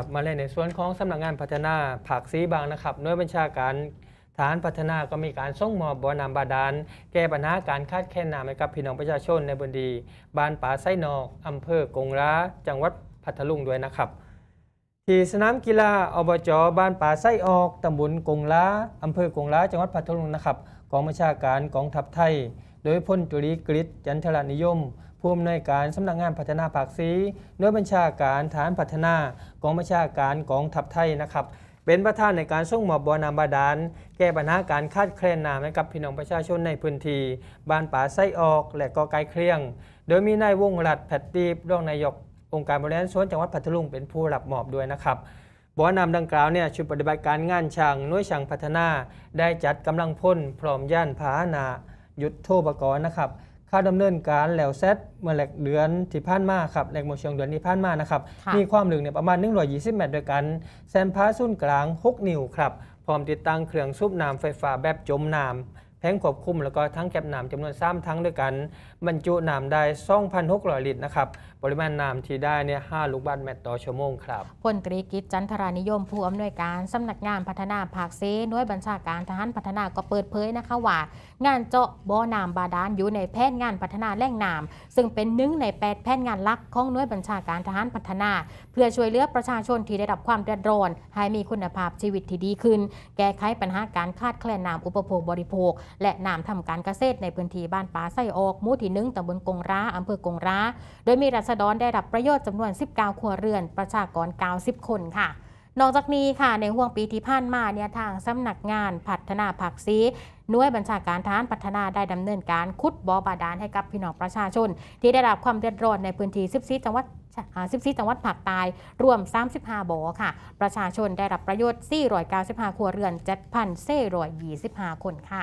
ับมาเล่นในส่วนของสำนักงานพัฒนาผักซีบางนะครับหน่วยบัญชาการฐานพัฒนาก็มีการส่งมอบบ่อน้ำบาดาลแก้ปัญหาการขาดแค้นน้ำให้กับพี่น้องประชาชนในบนดีบ้านป่าไส้นอกอำเภอกงร้าจังหวัดพัทลุงด้วยนะครับ ที่สนามกีฬาอบจบ้านป่าไส้ออกตำบลกงร้าอำเภอกงร้าจังหวัดพัทลุงนะครับกองบัญชาการกองทัพไทย โดยพลจุลีกฤษจันทรนิยมผู้อำนวยการสำนักงานพัฒนาภาคซีหน่วยบัญชาการฐานพัฒนากองบัญชาการกองทัพไทยนะครับ เป็นประธานในการส่งมอบบอนาำบาดาลแก้ปัญหาการคาดแคลนน้ำให้กับพี่น้องประชาชนในพื้นที่บ้านป่าไส้ออกและก็ไกลเครียง โดยมีนายวงรัดแพดตีรองนายก องค์การบริหารส่วนจังหวัดพัทลุงเป็นผู้รับมอบด้วยนะครับบ่อนาำดังกล่าวเนี่ยชุดปฏิบัติการงานช่างน้วยช่างพัฒนา ได้จัดกำลังพ่นพร้อมย่านผาหนายุดโทปกรณ์นะครับค่าดำเนินการ แล้วเซตเมื่อแหลกเดือนที่ผ่านมาครับแหลกหมดช่วงเดือนที่ผ่านมานะครับมีความลึกเนี่ยประมาณ 120เมตรด้วยกัน แซนพาสูนยนกลาง 6 นิ้วครับ พร้อมติดตั้งเครื่องสูบน้ำไฟฟ้าแบบจมน้ำแผงควบคุมแล้วก็ทั้งแก็บน้ำจำนวน3ทั้งด้วยกัน บรรจุน้ำได้ 2,600 ลิตรนะครับปริมาณน้ำที่ได้เนี่ย5ลูกบาศก์เมตรต่อชั่วโมงครับพลตรีกิจจันทรานิยมผู้อำนวยการสำนักงานพัฒนาภาคเซหน่วยบัญชาการทหารพัฒนาก็เปิดเผยนะคะว่า งานเจาะบ่อน้ำบาดาลอยู่ในแผนงานพัฒนาแหล่งน้ำซึ่งเป็นหนึ่งใน 8แผนงานหลักของหน่วยบัญชาการทหารพัฒนา เพื่อช่วยเหลือประชาชนที่ได้รับความเดือดร้อน ให้มีคุณภาพชีวิตที่ดีขึ้น แก้ไขปัญหาการขาดแคลนน้ำอุปโภคบริโภคและนาำทำการเกษตรในพื้นที่บ้านป่าไส้ออกมู่ที่หนึ่งตำบลกงร้าอำเภอกงร้า โดยมีรัษฎรได้รับประโยชน์จำนวน 19 ครัวเรือน ประชากร 90 คนค่ะ นอกจากนี้ค่ะในห่วงปีที่ผ่านมาเนี่ยทางสำนักงานพัฒนาผักซีหน่วยบัญชาการทานพัฒนาได้ดำเนินการขุดบ่อบาดาลให้กับพี่น้องประชาชน ที่ได้รับความเดือดร้อนในพื้นที่14จังหวัด14จังหวัดผักตายรวม 35บ่อค่ะ ประชาชนได้รับประโยชน์ 495 ครัวเรือน7,425คนค่ะ